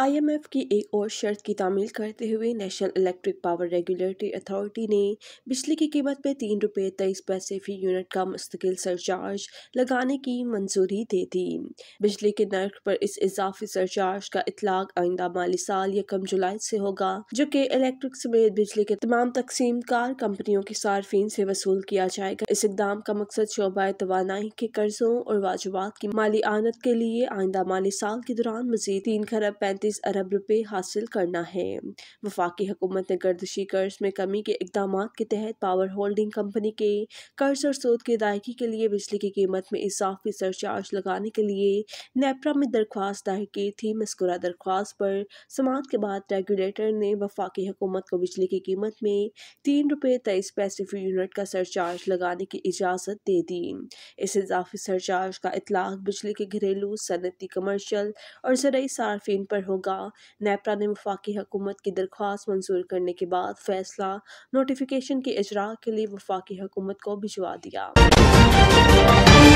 IMF की एक और शर्त की तामील करते हुए national electric power regulatory authority ने बिजली की कीमत पर तीन रुपये तेईस पैसे फी यूनिट का मुस्तकिल सरचार्ज लगाने की मंजूरी दे दी बिजली के नर्क पर इस इजाफी सरचार्ज का इतलाक आइंदा माली साल यकम जुलाई से होगा जो कि इलेक्ट्रिक समेत बिजली के तमाम तकसीम कार कंपनियों के सार्फिन से वसूल किया जाएगा इस इकदाम का मकसद शोबा तो के कर्जों और वाजबात की माली आनत के लिए आइंदा माली साल के दौरान मजीद तीन खरब पैंतीस पैंतीस अरब रुपये हासिल करना है वफाकी हुकूमत ने गर्दशी कर्ज में कमी के इकदाम के तहत पावर होल्डिंग कंपनी के कर्ज और सूद की अदायगी के लिए बिजली की कीमत में इजाफी सरचार्ज लगाने के लिए नेपरा में दरख्वास्त दायर की थी मस्कुरा दरख्वास्त पर समात के बाद रेगुलेटर ने वफाकी हुकूमत को बिजली की कीमत में तीन रुपये तेईस पैसे फी यूनिट का सरचार्ज लगाने की इजाज़त दे दी इस इजाफी सरचार्ज का इतलाक बिजली के घरेलू सनती कमर्शल और जरिए सार्फिन पर होगा होगा नेपरा ने वफाकी हुकूमत की दरख्वास्त मंजूर करने के बाद फैसला नोटिफिकेशन के अजरा के लिए वफाकी हुकूमत को भिजवा दिया